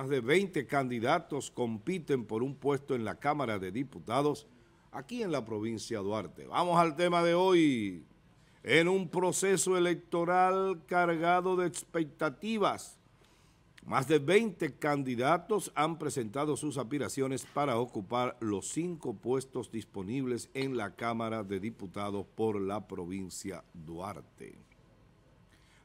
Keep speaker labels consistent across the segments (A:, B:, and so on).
A: Más de 20 candidatos compiten por un puesto en la Cámara de Diputados aquí en la provincia de Duarte. Vamos al tema de hoy. En un proceso electoral cargado de expectativas, más de 20 candidatos han presentado sus aspiraciones para ocupar los cinco puestos disponibles en la Cámara de Diputados por la provincia Duarte.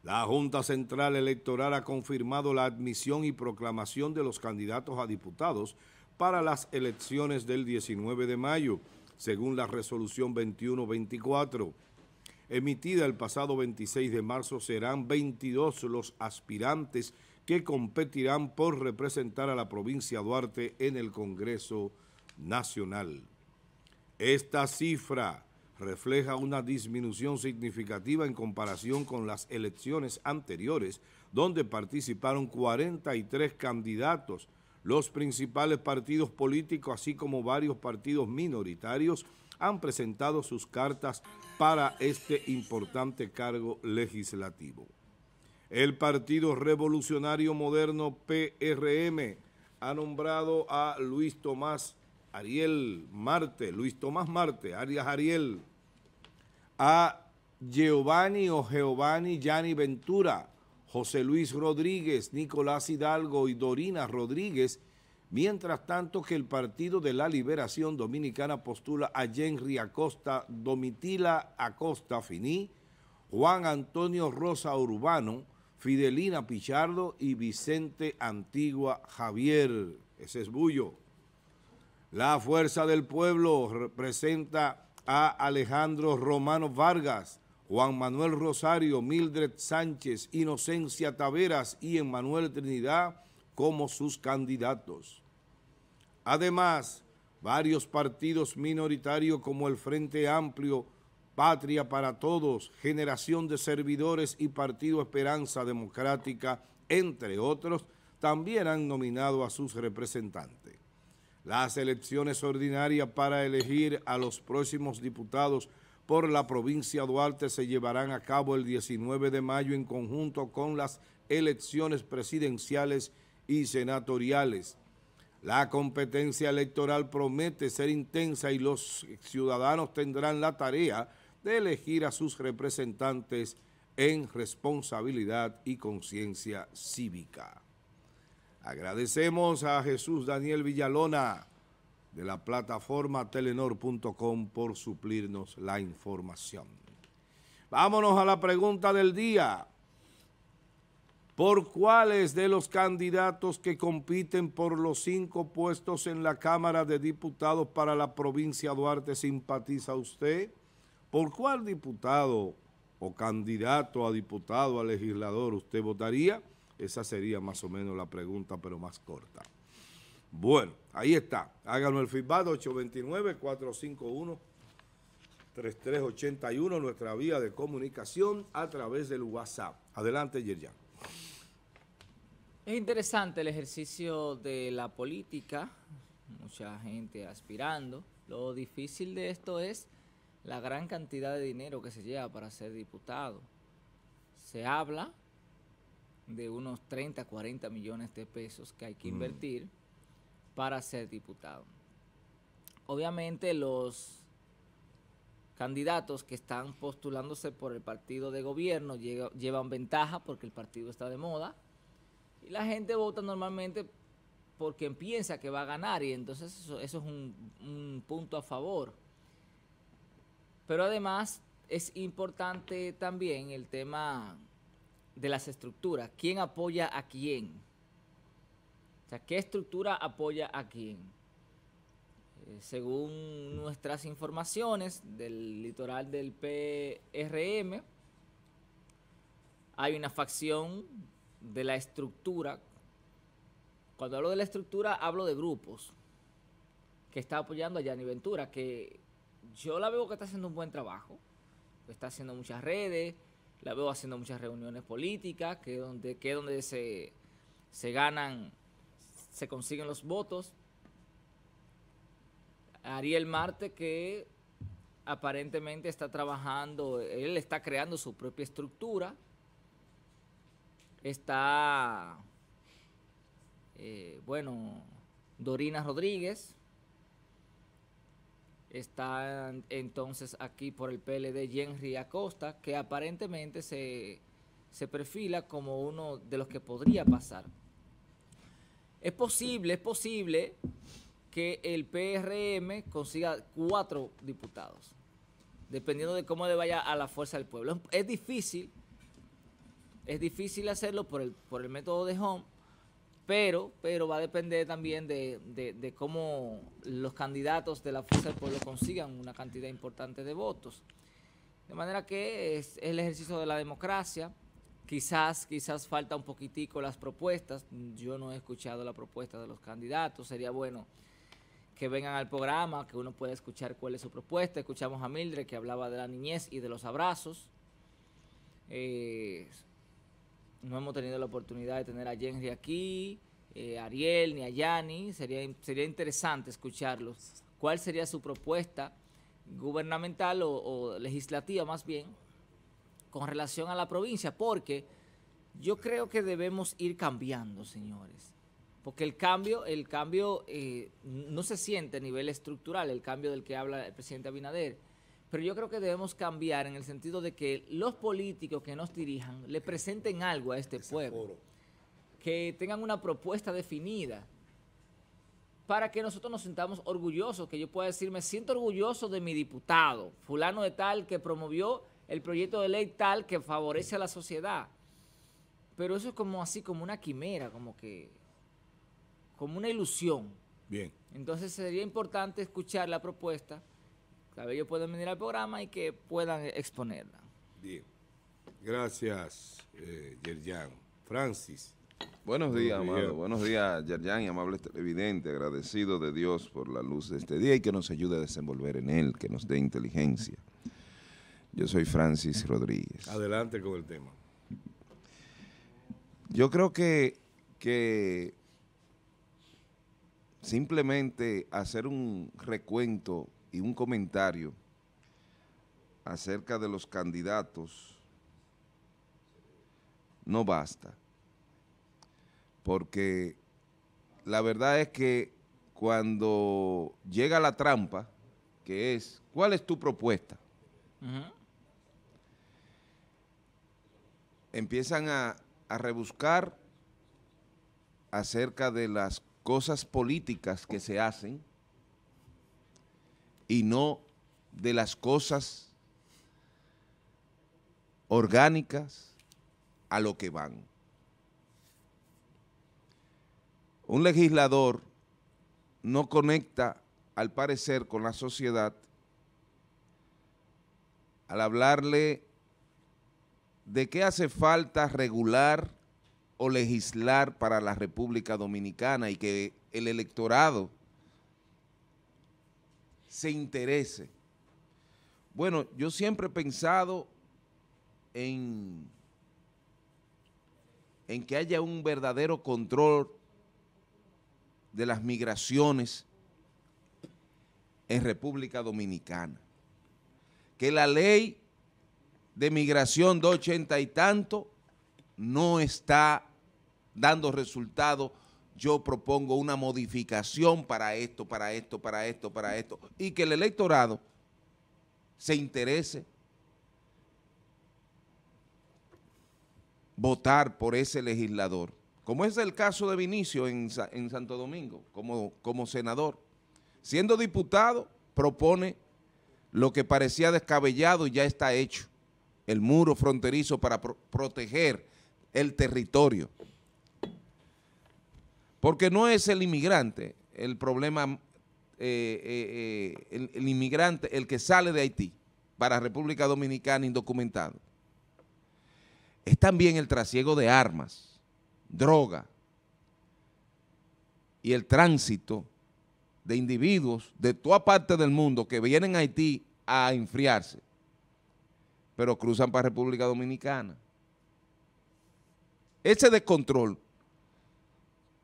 A: La Junta Central Electoral ha confirmado la admisión y proclamación de los candidatos a diputados para las elecciones del 19 de mayo, según la resolución 2124. Emitida el pasado 26 de marzo, serán 22 los aspirantes que competirán por representar a la provincia de Duarte en el Congreso Nacional. Esta cifra refleja una disminución significativa en comparación con las elecciones anteriores, donde participaron 43 candidatos, los principales partidos políticos, así como varios partidos minoritarios, han presentado sus cartas para este importante cargo legislativo. El Partido Revolucionario Moderno PRM ha nombrado a Luis Tomás Ariel Marte, Luis Tomás Marte, Arias Ariel, a Giovanni o Giovanni Gianni Ventura, José Luis Rodríguez, Nicolás Hidalgo y Dorina Rodríguez, mientras tanto que el Partido de la Liberación Dominicana postula a Henry Acosta, Domitila Acosta Finí, Juan Antonio Rosa Urbano, Fidelina Pichardo y Vicente Antigua Javier. Ese es Bullo. La Fuerza del Pueblo representa a Alejandro Romano Vargas, Juan Manuel Rosario, Mildred Sánchez, Inocencia Taveras y Emanuel Trinidad como sus candidatos. Además, varios partidos minoritarios como el Frente Amplio, Patria para Todos, Generación de Servidores y Partido Esperanza Democrática, entre otros, también han nominado a sus representantes las elecciones ordinarias para elegir a los próximos diputados por la provincia de Duarte se llevarán a cabo el 19 de mayo en conjunto con las elecciones presidenciales y senatoriales. La competencia electoral promete ser intensa y los ciudadanos tendrán la tarea de elegir a sus representantes en responsabilidad y conciencia cívica. Agradecemos a Jesús Daniel Villalona de la plataforma telenor.com por suplirnos la información. Vámonos a la pregunta del día. ¿Por cuáles de los candidatos que compiten por los cinco puestos en la Cámara de Diputados para la provincia Duarte simpatiza usted? ¿Por cuál diputado o candidato a diputado, a legislador usted votaría? Esa sería más o menos la pregunta, pero más corta. Bueno, ahí está. Háganos el feedback 829-451-3381, nuestra vía de comunicación a través del WhatsApp. Adelante, Yerjan.
B: Es interesante el ejercicio de la política, mucha gente aspirando. Lo difícil de esto es la gran cantidad de dinero que se lleva para ser diputado. Se habla de unos 30, 40 millones de pesos que hay que mm. invertir para ser diputado. Obviamente los candidatos que están postulándose por el partido de gobierno llevan ventaja porque el partido está de moda y la gente vota normalmente porque piensa que va a ganar y entonces eso, es un punto a favor. Pero además es importante también el tema de las estructuras. ¿Quién apoya a quién? O sea, ¿qué estructura apoya a quién? Eh, según nuestras informaciones del litoral del PRM, hay una facción de la estructura. Cuando hablo de la estructura, hablo de grupos que está apoyando a Yanni Ventura, que yo la veo que está haciendo un buen trabajo. Está haciendo muchas redes, la veo haciendo muchas reuniones políticas, que es donde, que donde se, se ganan, se consiguen los votos. Ariel Marte que aparentemente está trabajando, él está creando su propia estructura, está, eh, bueno, Dorina Rodríguez, están entonces aquí por el PLD Henry Acosta, que aparentemente se, perfila como uno de los que podría pasar. Es posible, es posible que el PRM consiga cuatro diputados, dependiendo de cómo le vaya a la fuerza del pueblo. Es difícil, es difícil hacerlo por el, por el método de Home, pero, pero va a depender también de, cómo los candidatos de la Fuerza del Pueblo consigan una cantidad importante de votos. De manera que es, el ejercicio de la democracia. Quizás, quizás falta un poquitico las propuestas. Yo no he escuchado la propuesta de los candidatos. Sería bueno que vengan al programa, que uno pueda escuchar cuál es su propuesta. Escuchamos a Mildred que hablaba de la niñez y de los abrazos. Eh, no hemos tenido la oportunidad de tener a Henry aquí, eh, Ariel ni a Yanni. Sería, sería interesante escucharlos. ¿Cuál sería su propuesta gubernamental o, legislativa más bien con relación a la provincia? Porque yo creo que debemos ir cambiando, señores. Porque el cambio, el cambio eh, no se siente a nivel estructural, el cambio del que habla el presidente Abinader pero yo creo que debemos cambiar en el sentido de que los políticos que nos dirijan le presenten algo a este pueblo. Que tengan una propuesta definida para que nosotros nos sintamos orgullosos, que yo pueda decirme, siento orgulloso de mi diputado, fulano de tal que promovió el proyecto de ley tal que favorece a la sociedad. Pero eso es como así, como una quimera, como que, como una ilusión. Bien. Entonces sería importante escuchar la propuesta ¿sabe? ellos pueden venir al programa y que puedan exponerla.
A: Bien. Gracias, eh, Yerjan. Francis. Buenos días, amado. Buenos
C: días, Yerjan y amable televidente. Agradecido de Dios por la luz de este día y que nos ayude a desenvolver en él, que nos dé inteligencia. Yo soy Francis Rodríguez.
A: Adelante con el tema. Yo creo que, que
C: simplemente hacer un recuento y un comentario acerca de los candidatos no basta, porque la verdad es que cuando llega la trampa, que es, ¿cuál es tu propuesta? Empiezan a, a rebuscar acerca de las cosas políticas que se hacen y no de las cosas orgánicas a lo que van. Un legislador no conecta, al parecer, con la sociedad al hablarle de qué hace falta regular o legislar para la República Dominicana y que el electorado se interese. Bueno, yo siempre he pensado en, en que haya un verdadero control de las migraciones en República Dominicana. Que la ley de migración de ochenta y tanto no está dando resultados yo propongo una modificación para esto, para esto, para esto, para esto, y que el electorado se interese votar por ese legislador, como es el caso de Vinicio en, Santo Domingo, como, senador. Siendo diputado, propone lo que parecía descabellado y ya está hecho, el muro fronterizo para proteger el territorio. Porque no es el inmigrante el problema, eh, eh, eh, el, inmigrante, el que sale de Haití para República Dominicana indocumentado. Es también el trasiego de armas, droga y el tránsito de individuos de toda parte del mundo que vienen a Haití a enfriarse, pero cruzan para República Dominicana. Ese descontrol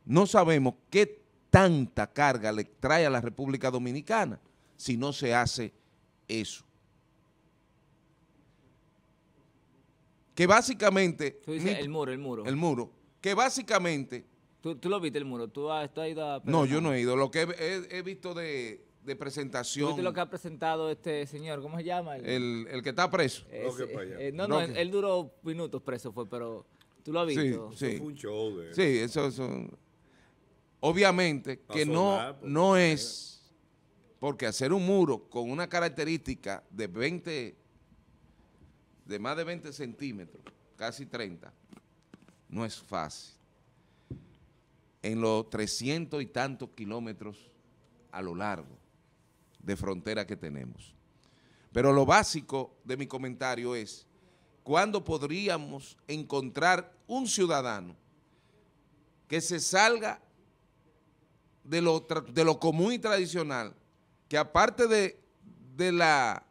C: no sabemos qué tanta carga le trae a la República Dominicana si no se hace eso. Que básicamente... Tú dices el muro, el muro. El muro. Que básicamente... Tú, lo viste el muro,
B: tú has, ido a... No, yo no he ido. Lo que he, visto de,
C: de presentación. ¿Viste lo que
B: ha presentado este señor? ¿Cómo se llama? El, el, que está preso. Eh, no, no, él, duró minutos preso, fue, pero tú lo has visto. Sí, sí. Eso un show. Sí, eso...
C: eso Obviamente que no, pues, no es porque hacer un muro con una característica de 20, de más de 20 centímetros, casi 30, no es fácil. En los 300 y tantos kilómetros a lo largo de frontera que tenemos. Pero lo básico de mi comentario es, ¿cuándo podríamos encontrar un ciudadano que se salga de lo, de lo común y tradicional, que aparte de, de la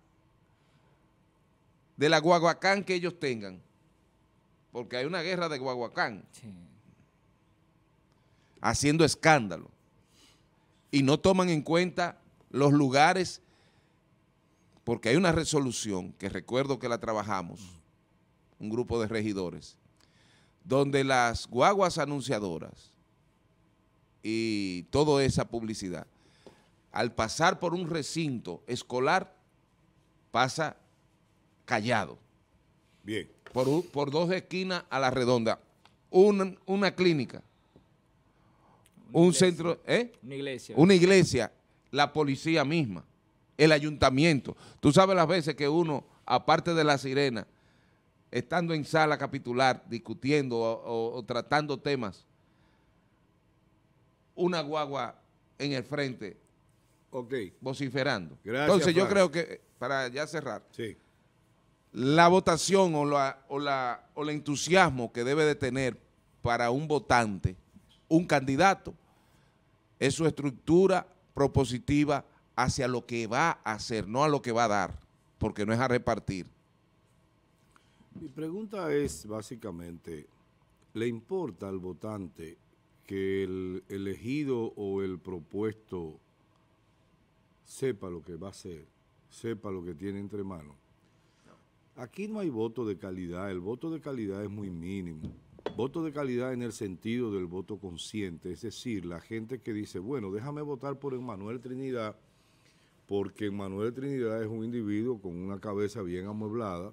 C: de la guaguacán que ellos tengan, porque hay una guerra de guaguacán, haciendo escándalo, y no toman en cuenta los lugares, porque hay una resolución, que recuerdo que la trabajamos, un grupo de regidores, donde las guaguas anunciadoras y toda esa publicidad, al pasar por un recinto escolar, pasa callado. Bien. Por, por dos esquinas a la redonda. Una, una clínica. un centro. ¿eh?
B: Una iglesia. Una
C: iglesia. La policía misma. El ayuntamiento. Tú sabes las veces que uno, aparte de la sirena, estando en sala capitular, discutiendo o tratando temas una guagua en el frente okay. vociferando. Entonces yo creo que, eh, para ya cerrar, sí. la votación o, la, o, o el entusiasmo que debe de tener para un votante, un candidato, es su estructura propositiva hacia lo que va a hacer, no a lo que va a dar, porque no es a repartir.
A: Mi pregunta es básicamente, ¿le importa al votante que el elegido o el propuesto sepa lo que va a hacer, sepa lo que tiene entre manos. Aquí no hay voto de calidad, el voto de calidad es muy mínimo. Voto de calidad en el sentido del voto consciente, es decir, la gente que dice, bueno, déjame votar por Emanuel Trinidad, porque Emanuel Trinidad es un individuo con una cabeza bien amueblada,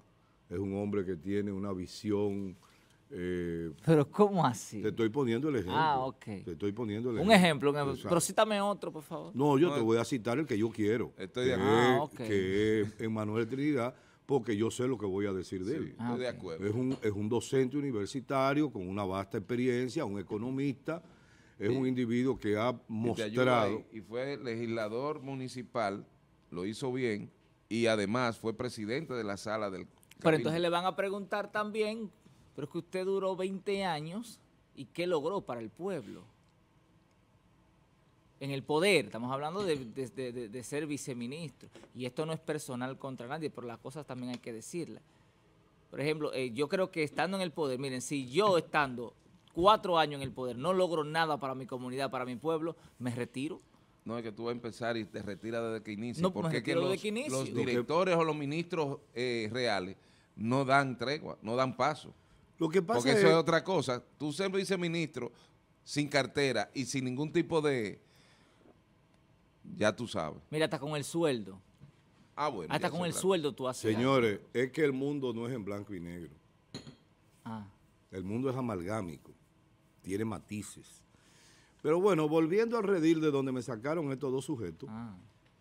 A: es un hombre que tiene una visión eh, pero ¿cómo así? Te estoy poniendo el ejemplo. Ah, ok. Te estoy poniendo el ejemplo. Un ejemplo, pero
B: cítame otro, por favor. No, yo te
A: voy a citar el que yo quiero. Estoy de acuerdo. Ah, que es Emanuel Trinidad, porque yo sé lo que voy a decir de él. de ah, acuerdo. Es un, docente universitario con una vasta experiencia, un economista, es un individuo que ha mostrado...
C: Y, fue legislador municipal, lo hizo bien, y además fue presidente de la sala del... Pero entonces
B: le van a preguntar también pero es que usted duró 20 años y ¿qué logró para el pueblo? En el poder, estamos hablando de, ser viceministro. Y esto no es personal contra nadie, pero las cosas también hay que decirlas. Por ejemplo, eh, yo creo que estando en el poder, miren, si yo estando cuatro años en el poder no logro nada para mi comunidad, para mi pueblo, me retiro. No, es que tú vas a empezar y te retiras desde que inicia. No, porque los,
C: directores o los ministros eh, reales no dan tregua, no dan paso. Lo que pasa Porque eso es otra cosa. Tú ser viceministro sin cartera y sin ningún tipo de... Ya tú sabes.
B: Mira, hasta con el sueldo.
A: Ah, bueno. Hasta con el
B: sueldo tú haces. Señores,
A: es que el mundo no es en blanco y negro. Ah. El mundo es amalgámico. Tiene matices. Pero bueno, volviendo al redil de donde me sacaron estos dos sujetos, ah.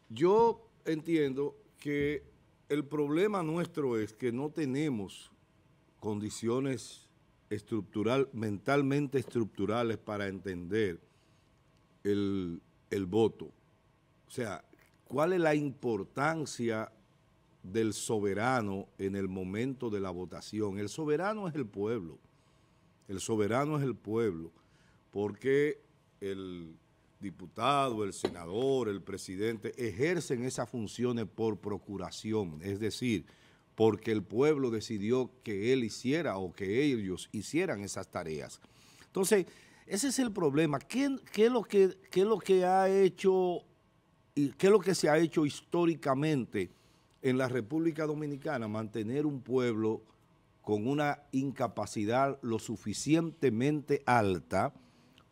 A: yo entiendo que el problema nuestro es que no tenemos condiciones estructural, mentalmente estructurales para entender el, el voto. O sea, ¿cuál es la importancia del soberano en el momento de la votación? El soberano es el pueblo. El soberano es el pueblo. Porque el diputado, el senador, el presidente ejercen esas funciones por procuración. Es decir, porque el pueblo decidió que él hiciera o que ellos hicieran esas tareas. Entonces, ese es el problema. ¿Qué, es, lo que, lo que ha hecho y qué es lo que se ha hecho históricamente en la República Dominicana? Mantener un pueblo con una incapacidad lo suficientemente alta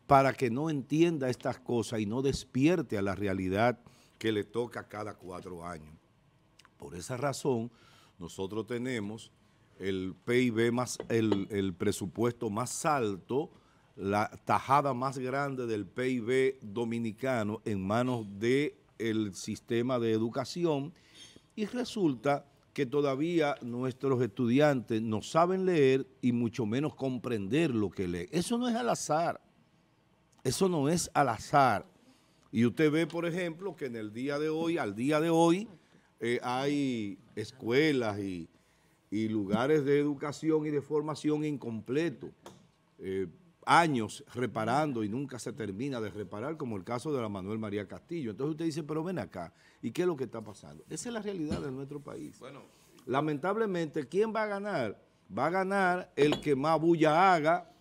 A: para que no entienda estas cosas y no despierte a la realidad que le toca cada cuatro años. Por esa razón, nosotros tenemos el PIB más, el, presupuesto más alto, la tajada más grande del PIB dominicano en manos del sistema de educación y resulta que todavía nuestros estudiantes no saben leer y mucho menos comprender lo que leen. Eso no es al azar. Eso no es al azar. Y usted ve, por ejemplo, que en el día de hoy, al día de hoy, eh, hay escuelas y, lugares de educación y de formación incompleto, eh, años reparando y nunca se termina de reparar, como el caso de la Manuel María Castillo. Entonces usted dice, pero ven acá, ¿y qué es lo que está pasando? Esa es la realidad de nuestro país. Bueno, Lamentablemente, ¿quién va a ganar? Va a ganar el que más bulla haga,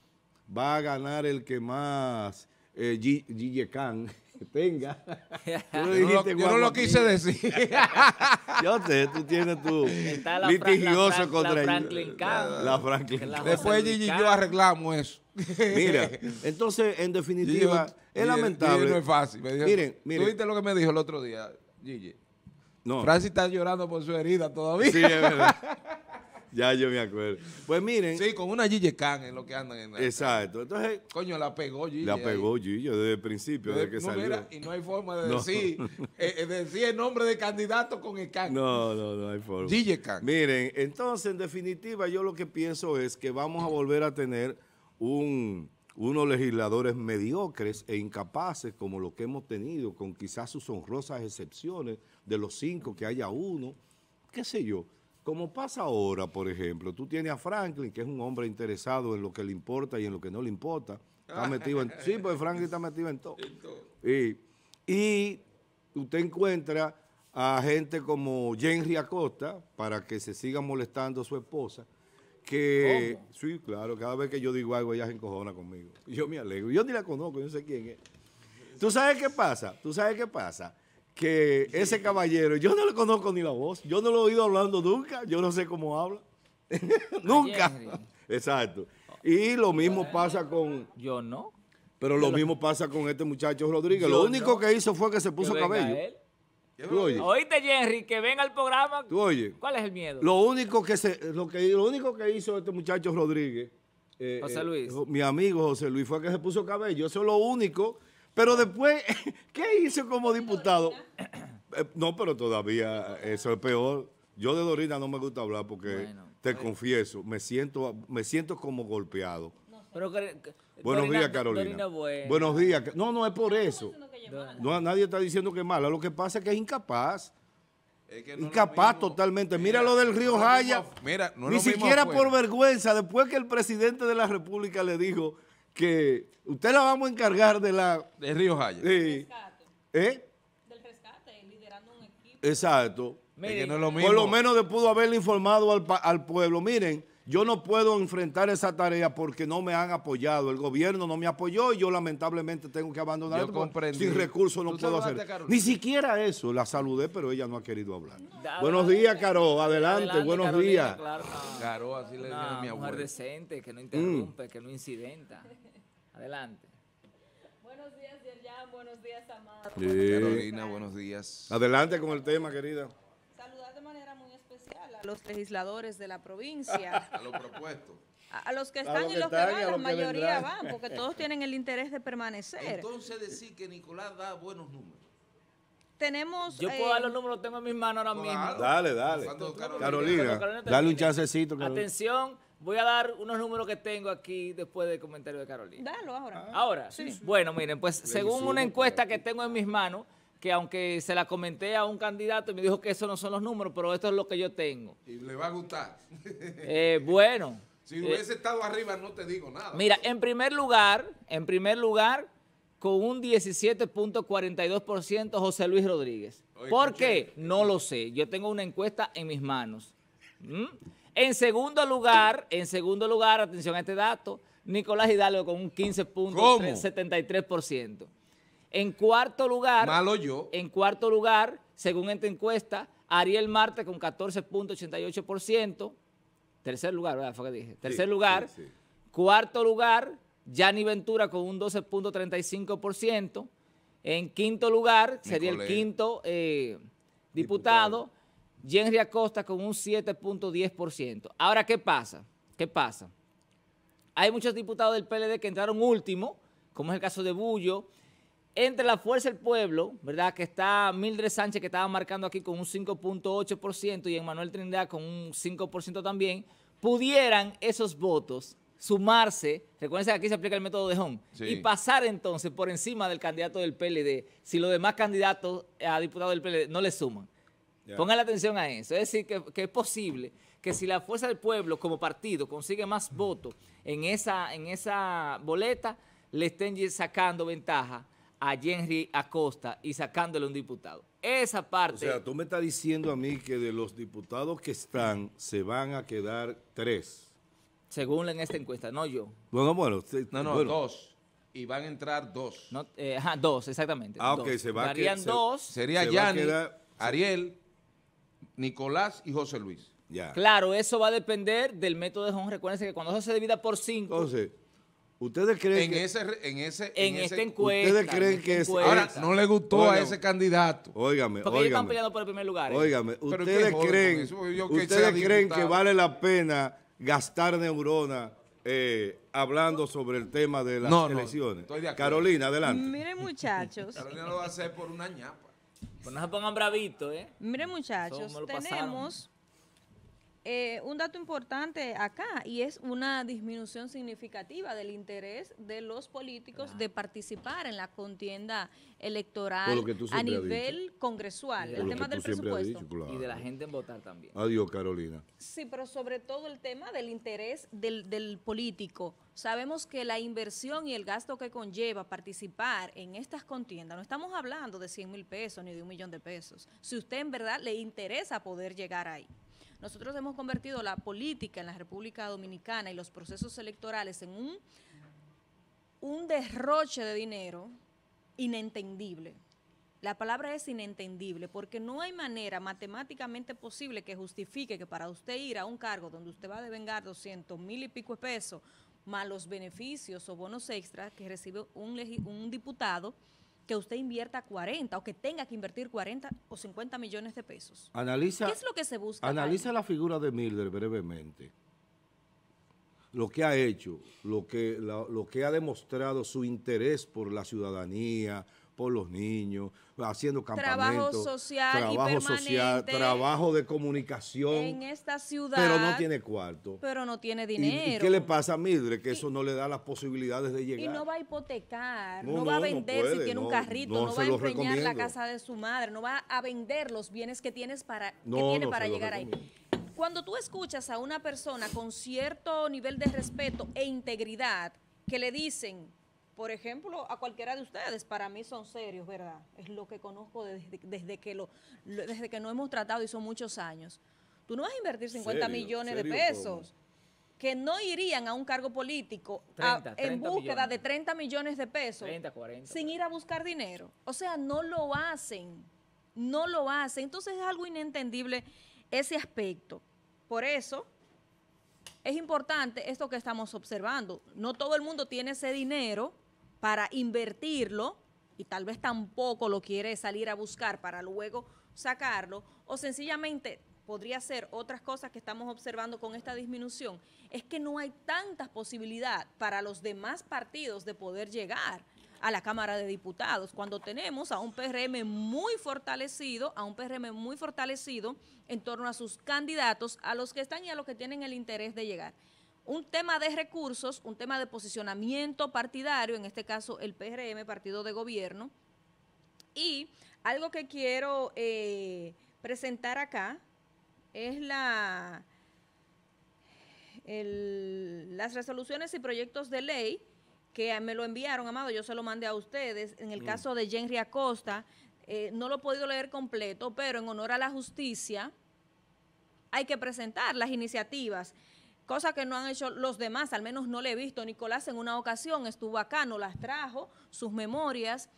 A: va a ganar el que más eh, venga yo, no, lo quise decir. yo sé, tú tienes tu litigioso contra la Franklin La, Franklin Después Gigi yo arreglamos eso. Mira, entonces, en definitiva, es
C: lamentable. no es fácil. miren, miren. ¿Tú viste lo que me dijo el otro día, Gigi? No. Francis está llorando por su herida todavía. Sí, es verdad.
A: Ya yo me acuerdo.
C: Pues miren. Sí, con una Gigi Khan es lo que andan en
A: la Exacto. Entonces.
C: Coño, la pegó Gigi. La pegó
A: Gigi desde el principio, desde, que salió. y no hay forma de decir, eh, eh, decir el nombre de candidato con el Khan. No, no, no hay forma. Gigi Khan. Miren, entonces, en definitiva, yo lo que pienso es que vamos a volver a tener un, unos legisladores mediocres e incapaces como los que hemos tenido, con quizás sus honrosas excepciones de los cinco, que haya uno, qué sé yo. Como pasa ahora, por ejemplo, tú tienes a Franklin, que es un hombre interesado en lo que le importa y en lo que no le importa. Está ah. metido en, sí, pues Franklin está metido en todo. Y, usted encuentra a gente como Henry Acosta, para que se siga molestando su esposa, que, sí, claro, cada vez que yo digo algo, ella se encojona conmigo. Yo me alegro. Yo ni la conozco, yo no sé quién es. ¿Tú sabes qué pasa? ¿Tú sabes qué pasa? que ese caballero, yo no le conozco ni la voz, yo no lo he oído hablando nunca, yo no sé cómo habla. nunca. Exacto. Y lo mismo pasa con... Yo no. Pero lo, mismo pasa con este muchacho Rodríguez. lo único que hizo fue que se puso cabello. ¿Tú
B: Oíste, Jerry, que venga al programa. ¿Tú ¿Cuál es el miedo? Lo
A: único que, se, lo que, lo único que hizo este muchacho Rodríguez, eh, José eh, Luis. mi amigo José Luis, fue que se puso cabello. Eso es lo único pero después, ¿qué hizo como diputado? Eh, no, pero todavía eso es peor. Yo de Dorina no me gusta hablar porque te confieso, me siento, me siento como golpeado.
B: Buenos días, Carolina. Buenos días.
A: No, no es por eso. nadie está diciendo que es malo. Lo que pasa es que es incapaz. Incapaz totalmente. Mira, lo del río Jaya.
C: Ni siquiera por
A: vergüenza, después que el presidente de la República le dijo que usted la vamos a encargar de la... De Río Jaya. Sí. ¿Eh? Del rescate, liderando un equipo. Exacto. Por lo menos le pudo haberle informado al, al pueblo, miren, yo no puedo enfrentar esa tarea porque no me han apoyado. El gobierno no me apoyó y yo lamentablemente tengo que abandonar. Sin recursos no puedo hacer. Ni siquiera eso. La saludé, pero ella no ha querido hablar. Buenos días, Caro. Adelante. Buenos días.
B: Caro, así le dije a mi abuela. decente, que no interrumpe, mm. que no incidenta. Adelante. Buenos días,
C: Yerian, Buenos días, Amado. Carolina,
A: buenos días. Adelante con el tema, querida
D: los legisladores de la provincia. a los propuestos A, los que están y los que van, la mayoría van, porque todos tienen el interés de permanecer. Entonces
B: decir que Nicolás da buenos números.
D: Tenemos... Yo puedo eh, dar los números, los tengo en mis manos ahora
B: mismo. Dale,
A: dale. Carolina, dale un chancecito. Atención,
B: voy a dar unos números que tengo aquí después del comentario de Carolina. Dalo ahora. ahora, Bueno, miren, pues según una encuesta que tengo en mis manos, que aunque se la comenté a un candidato y me dijo que esos no son los números, pero esto es lo que yo tengo. Y le va a gustar. Eh, bueno. Si eh, hubiese
C: estado arriba no te digo nada.
B: Mira, en primer lugar, en primer lugar, con un 17.42% José Luis Rodríguez. ¿Por qué? No lo sé. Yo tengo una encuesta en mis manos. ¿Mm? En segundo lugar, en segundo lugar, atención a este dato, Nicolás Hidalgo con un 15.73%. En cuarto lugar, En cuarto lugar, según esta encuesta, Ariel Marte con 14.88%. Tercer lugar, ¿verdad? Fue que dije. Tercer lugar. Cuarto lugar, Yanni Ventura con un 12.35%. En quinto lugar, sería el quinto eh, diputado, Henry Acosta con un 7.10%. Ahora, ¿qué pasa? ¿Qué pasa? Hay muchos diputados del PLD que entraron último, como es el caso de Bullo, entre la fuerza del pueblo, ¿verdad? Que está Mildred Sánchez, que estaba marcando aquí con un 5.8%, y Emmanuel Trindad con un 5% también, pudieran esos votos sumarse, recuerden que aquí se aplica el método de Home, y pasar entonces por encima del candidato del PLD, si los demás candidatos a diputados del PLD no le suman. Pongan la atención a eso. Es decir, que, es posible que si la Fuerza del Pueblo como partido consigue más votos en esa, en esa boleta, le estén sacando ventaja a Henry Acosta y sacándole un diputado. Esa parte... O
A: sea, tú me estás diciendo a mí que de los diputados que están, se van a quedar tres. Según
B: en esta encuesta, no yo.
A: Bueno, bueno. no, no, dos
B: y van a entrar dos. Eh, ajá, dos, exactamente.
C: Ah,
A: ok,
B: se dos. Sería se Yanni, Ariel, Nicolás y José Luis. Ya. Claro, eso va a depender del método de Jon. Recuérdense que cuando eso se divida por cinco,
A: Entonces, ¿Ustedes creen en que
B: ese, en ese en, ¿Ustedes creen que
A: ahora no le gustó a ese candidato? Óigame, porque ellos están peleando
B: por el primer lugar. ¿eh? Óigame, ¿ustedes creen, ustedes creen que vale
A: la pena gastar neuronas eh, hablando sobre el tema de las no, elecciones? No, de acuerdo. Carolina, adelante.
D: Miren muchachos. Carolina lo va a hacer por una ñapa. Pues no se pongan bravito, ¿eh? Miren muchachos, tenemos eh, un dato importante acá y es una disminución significativa del interés de los políticos de participar en la contienda electoral a nivel congresual, el tema del presupuesto y
A: de la
B: gente en votar también.
A: Adiós Carolina.
D: Sí, pero sobre todo el tema del interés del, del político. Sabemos que la inversión y el gasto que conlleva participar en estas contiendas, no estamos hablando de 100 mil pesos ni de un millón de pesos, si usted en verdad le interesa poder llegar ahí. Nosotros hemos convertido la política en la República Dominicana y los procesos electorales en un, un derroche de dinero inentendible. La palabra es inentendible porque no hay manera matemáticamente posible que justifique que para usted ir a un cargo donde usted va a devengar 200 mil y pico de pesos más los beneficios o bonos extras que recibe un, un diputado, que usted invierta 40 o que tenga que invertir 40 o 50 millones de pesos. Analiza, ¿Qué es lo que se busca? Analiza
A: la figura de Milder brevemente. Lo que ha hecho, lo que, lo que ha demostrado su interés por la ciudadanía, por los niños, haciendo campamentos. Trabajo social Trabajo social, trabajo de comunicación. En
D: esta ciudad. Pero no tiene cuarto. Pero no tiene dinero. ¿Y, qué le
A: pasa a Mildred? Que eso no le da las posibilidades de llegar. Y no
D: va a hipotecar, no, va a vender si tiene un carrito, no, va a empeñar la casa de su madre, no va a vender los bienes que, tienes para, que tiene para llegar ahí cuando tú escuchas a una persona con cierto nivel de respeto e integridad que le dicen, por ejemplo, a cualquiera de ustedes, para mí son serios, ¿verdad? Es lo que conozco desde, que, lo, no hemos tratado y son muchos años. Tú no vas a invertir 50 millones de pesos que no irían a un cargo político en búsqueda de 30 millones de pesos sin ir a buscar dinero. O sea, no lo hacen, no lo hacen. Entonces es algo inentendible ese aspecto. Por eso es importante esto que estamos observando. No todo el mundo tiene ese dinero para invertirlo y tal vez tampoco lo quiere salir a buscar para luego sacarlo, o sencillamente podría ser otras cosas que estamos observando con esta disminución, es que no hay tanta posibilidad para los demás partidos de poder llegar a la Cámara de Diputados, cuando tenemos a un PRM muy fortalecido, a un PRM muy fortalecido en torno a sus candidatos, a los que están y a los que tienen el interés de llegar un tema de recursos, un tema de posicionamiento partidario, en este caso el PRM, partido de gobierno, y algo que quiero eh, presentar acá es la, las resoluciones y proyectos de ley que me lo enviaron, Amado, yo se lo mandé a ustedes, en el mm. caso de Henry Acosta, eh, no lo he podido leer completo, pero en honor a la justicia hay que presentar las iniciativas cosa que no han hecho los demás, al menos no le he visto. Nicolás en una ocasión estuvo acá, no las trajo, sus memorias.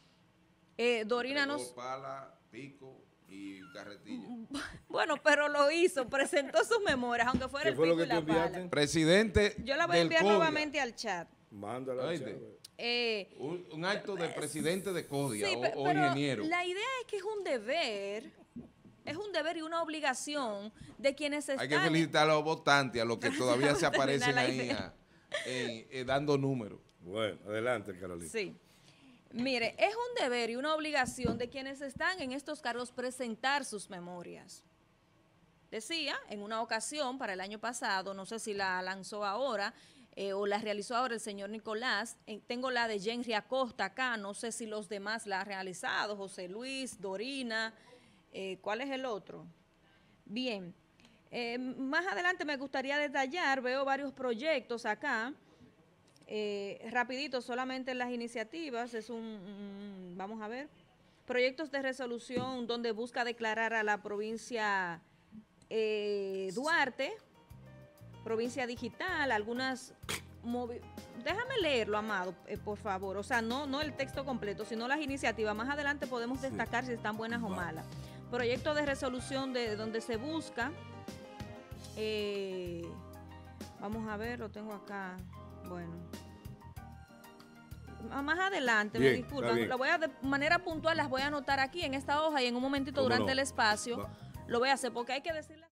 D: Eh, Dorina nos...
C: Pala, pico y carretilla.
D: Bueno, pero lo hizo, presentó sus memorias, aunque fuera el pico y la
C: Presidente Yo la voy a enviar nuevamente al chat. Mándala al
D: chat.
C: un, acto de presidente de CODIA o, ingeniero. La
D: idea es que es un deber es un deber y una obligación de quienes están... Hay que felicitar
C: a los votantes, a los que todavía se aparecen ahí eh, dando números. Bueno, adelante, Carolina. Sí.
D: Mire, es un deber y una obligación de quienes están en estos cargos presentar sus memorias. Decía, en una ocasión, para el año pasado, no sé si la lanzó ahora, eh, o la realizó ahora el señor Nicolás. tengo la de Jenry Acosta acá, no sé si los demás la han realizado, José Luis, Dorina, eh, ¿Cuál es el otro? Bien, eh, más adelante me gustaría detallar, veo varios proyectos acá. Eh, rapidito, solamente las iniciativas, es un, vamos a ver, proyectos de resolución donde busca declarar a la provincia Duarte, provincia digital, algunas... Déjame leerlo, Amado, por favor. O sea, no, no el texto completo, sino las iniciativas. Más adelante podemos destacar si están buenas o malas proyecto de resolución de donde se busca, eh, vamos a ver, lo tengo acá, bueno. Más adelante, me disculpan, voy a, de manera puntual las voy a anotar aquí en esta hoja y en un momentito durante el espacio lo voy a hacer porque hay que decirle...